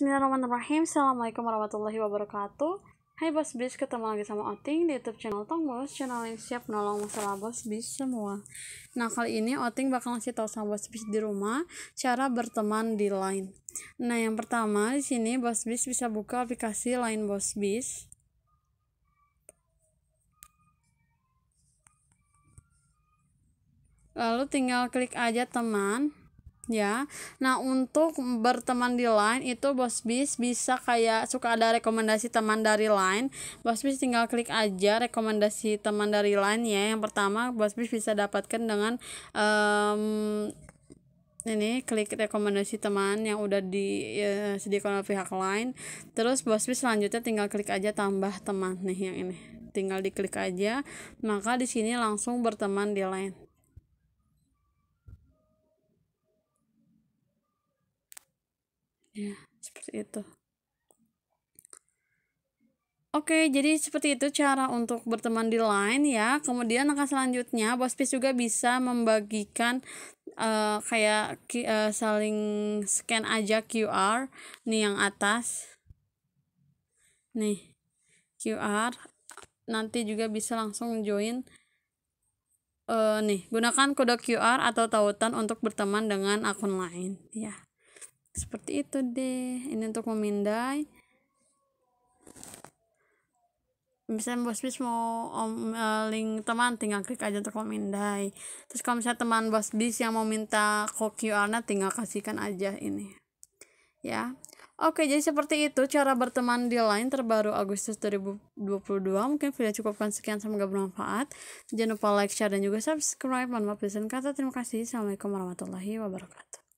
Bismillahirrahmanirrahim Assalamualaikum warahmatullahi wabarakatuh Hai Bos Bis, ketemu lagi sama Oting di YouTube channel Tong Bos, channel yang siap nolong masalah Bos Bis semua. Nah, kali ini Oting bakal ngasih tau sama Bos Bis di rumah cara berteman di Line. Nah, yang pertama di sini Bos Bis bisa buka aplikasi Line Bos Bis. Lalu tinggal klik aja teman ya. Nah, untuk berteman di Line itu Bos Bis bisa kayak suka ada rekomendasi teman dari Line. Bos Bis tinggal klik aja rekomendasi teman dari Line ya. Yang pertama Bos Bis bisa dapatkan dengan um, ini klik rekomendasi teman yang udah di disediakan ya, oleh pihak lain terus Bos Bis selanjutnya tinggal klik aja tambah teman nih yang ini tinggal diklik aja maka di sini langsung berteman di lain ya seperti itu Oke, jadi seperti itu cara untuk berteman di Line ya. Kemudian langkah selanjutnya, bos Bospis juga bisa membagikan uh, kayak uh, saling scan aja QR nih yang atas. Nih. QR nanti juga bisa langsung join uh, nih, gunakan kode QR atau tautan untuk berteman dengan akun lain ya seperti itu deh ini untuk memindai misalnya bos bis mau om, uh, link teman tinggal klik aja untuk memindai terus kalau misalnya teman bos bis yang mau minta kok qr tinggal kasihkan aja ini ya Oke, jadi seperti itu cara berteman di Line terbaru Agustus 2022. Mungkin video cukupkan sekian, semoga bermanfaat. Jangan lupa like, share, dan juga subscribe. Mohon maaf, kata. Terima kasih. Assalamualaikum warahmatullahi wabarakatuh.